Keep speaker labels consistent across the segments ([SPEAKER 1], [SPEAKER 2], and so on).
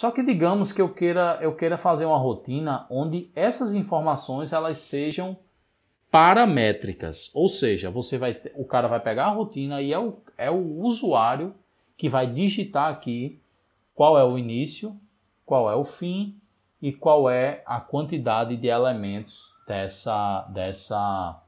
[SPEAKER 1] Só que digamos que eu queira, eu queira fazer uma rotina onde essas informações elas sejam paramétricas, ou seja, você vai, o cara vai pegar a rotina e é o, é o usuário que vai digitar aqui qual é o início, qual é o fim e qual é a quantidade de elementos dessa dessa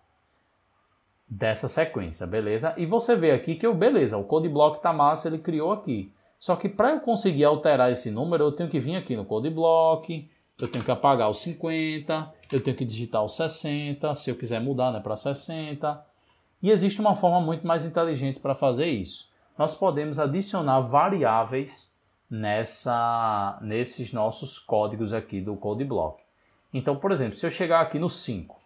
[SPEAKER 1] dessa sequência, beleza? E você vê aqui que o beleza, o code block tá massa, ele criou aqui. Só que para eu conseguir alterar esse número, eu tenho que vir aqui no code block, eu tenho que apagar o 50, eu tenho que digitar o 60, se eu quiser mudar né, para 60. E existe uma forma muito mais inteligente para fazer isso. Nós podemos adicionar variáveis nessa, nesses nossos códigos aqui do code block. Então, por exemplo, se eu chegar aqui no 5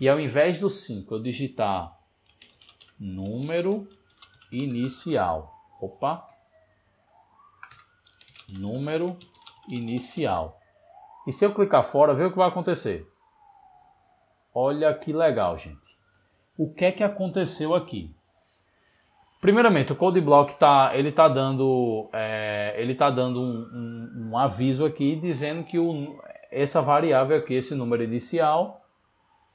[SPEAKER 1] e ao invés do 5 eu digitar número inicial, opa, número inicial. E se eu clicar fora, vê o que vai acontecer. Olha que legal, gente. O que é que aconteceu aqui? Primeiramente, o code block tá, ele está dando, é, ele tá dando um, um, um, aviso aqui dizendo que o, essa variável aqui, esse número inicial,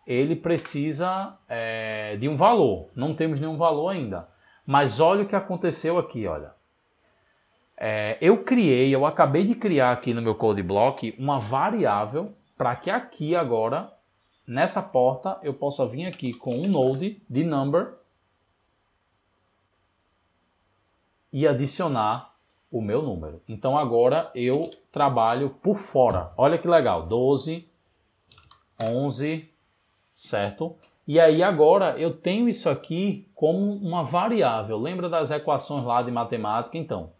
[SPEAKER 1] ele precisa é, de um valor. Não temos nenhum valor ainda. Mas olha o que aconteceu aqui, olha. É, eu criei, eu acabei de criar aqui no meu code block uma variável para que aqui agora, nessa porta, eu possa vir aqui com um node de number e adicionar o meu número. Então agora eu trabalho por fora. Olha que legal, 12, 11, certo? E aí agora eu tenho isso aqui como uma variável. Lembra das equações lá de matemática? Então,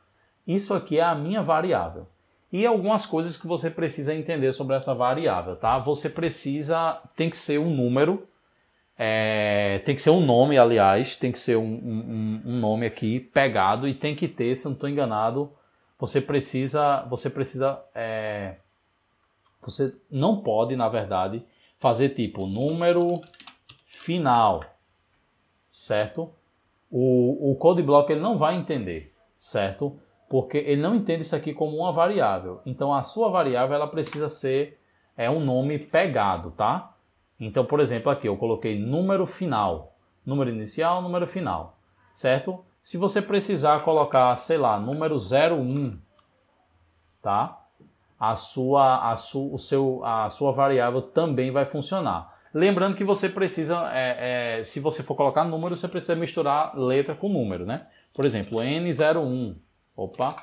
[SPEAKER 1] isso aqui é a minha variável. E algumas coisas que você precisa entender sobre essa variável, tá? Você precisa, tem que ser um número, é, tem que ser um nome, aliás, tem que ser um, um, um nome aqui pegado e tem que ter, se eu não estou enganado, você precisa, você precisa, é, você não pode, na verdade, fazer tipo número final, certo? O, o code block ele não vai entender, certo? porque ele não entende isso aqui como uma variável. Então a sua variável ela precisa ser é um nome pegado, tá? Então, por exemplo, aqui eu coloquei número final, número inicial, número final, certo? Se você precisar colocar, sei lá, número 01, tá? A sua, a su, o seu, a sua variável também vai funcionar. Lembrando que você precisa, é, é, se você for colocar número, você precisa misturar letra com número, né? Por exemplo, N01, Opa,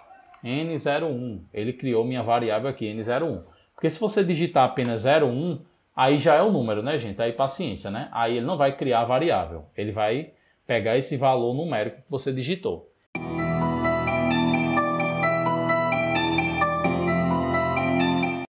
[SPEAKER 1] N01. Ele criou minha variável aqui, N01. Porque se você digitar apenas 01, aí já é o número, né, gente? Aí paciência, né? Aí ele não vai criar a variável. Ele vai pegar esse valor numérico que você digitou.